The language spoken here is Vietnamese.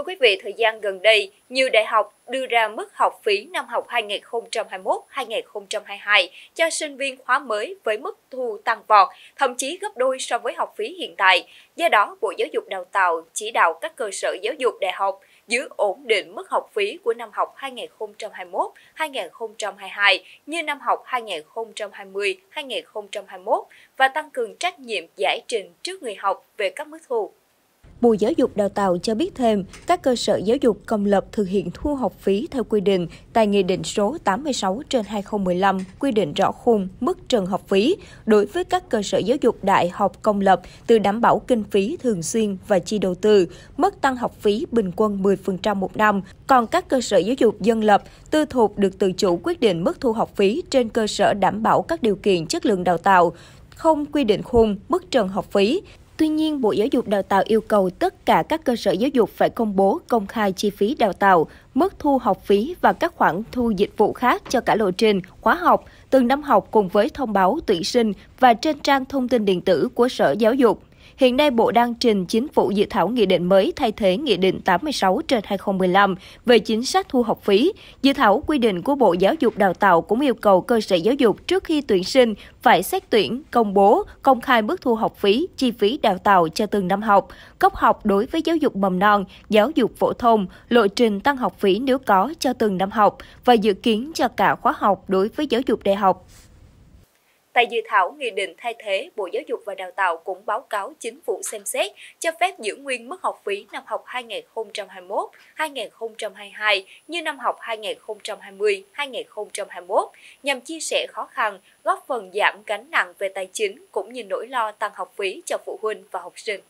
Thưa quý vị, thời gian gần đây, nhiều đại học đưa ra mức học phí năm học 2021-2022 cho sinh viên khóa mới với mức thu tăng vọt, thậm chí gấp đôi so với học phí hiện tại. Do đó, Bộ Giáo dục Đào tạo chỉ đạo các cơ sở giáo dục đại học giữ ổn định mức học phí của năm học 2021-2022 như năm học 2020-2021 và tăng cường trách nhiệm giải trình trước người học về các mức thu Bộ Giáo dục Đào tạo cho biết thêm, các cơ sở giáo dục công lập thực hiện thu học phí theo quy định tại Nghị định số 86 trên 2015 quy định rõ khung mức trần học phí đối với các cơ sở giáo dục đại học công lập từ đảm bảo kinh phí thường xuyên và chi đầu tư, mức tăng học phí bình quân 10% một năm. Còn các cơ sở giáo dục dân lập, tư thuộc được tự chủ quyết định mức thu học phí trên cơ sở đảm bảo các điều kiện chất lượng đào tạo, không quy định khung mức trần học phí Tuy nhiên, Bộ Giáo dục Đào tạo yêu cầu tất cả các cơ sở giáo dục phải công bố công khai chi phí đào tạo, mức thu học phí và các khoản thu dịch vụ khác cho cả lộ trình, khóa học, từng năm học cùng với thông báo tuyển sinh và trên trang thông tin điện tử của Sở Giáo dục. Hiện nay Bộ đang trình chính phủ dự thảo nghị định mới thay thế nghị định 86 trên 2015 về chính sách thu học phí. Dự thảo quy định của Bộ Giáo dục Đào tạo cũng yêu cầu cơ sở giáo dục trước khi tuyển sinh phải xét tuyển, công bố, công khai mức thu học phí, chi phí đào tạo cho từng năm học, cấp học đối với giáo dục mầm non, giáo dục phổ thông, lộ trình tăng học phí nếu có cho từng năm học và dự kiến cho cả khóa học đối với giáo dục đại học. Tại dự thảo nghị định thay thế, Bộ Giáo dục và Đào tạo cũng báo cáo chính phủ xem xét cho phép giữ nguyên mức học phí năm học 2021-2022 như năm học 2020-2021 nhằm chia sẻ khó khăn, góp phần giảm gánh nặng về tài chính cũng như nỗi lo tăng học phí cho phụ huynh và học sinh.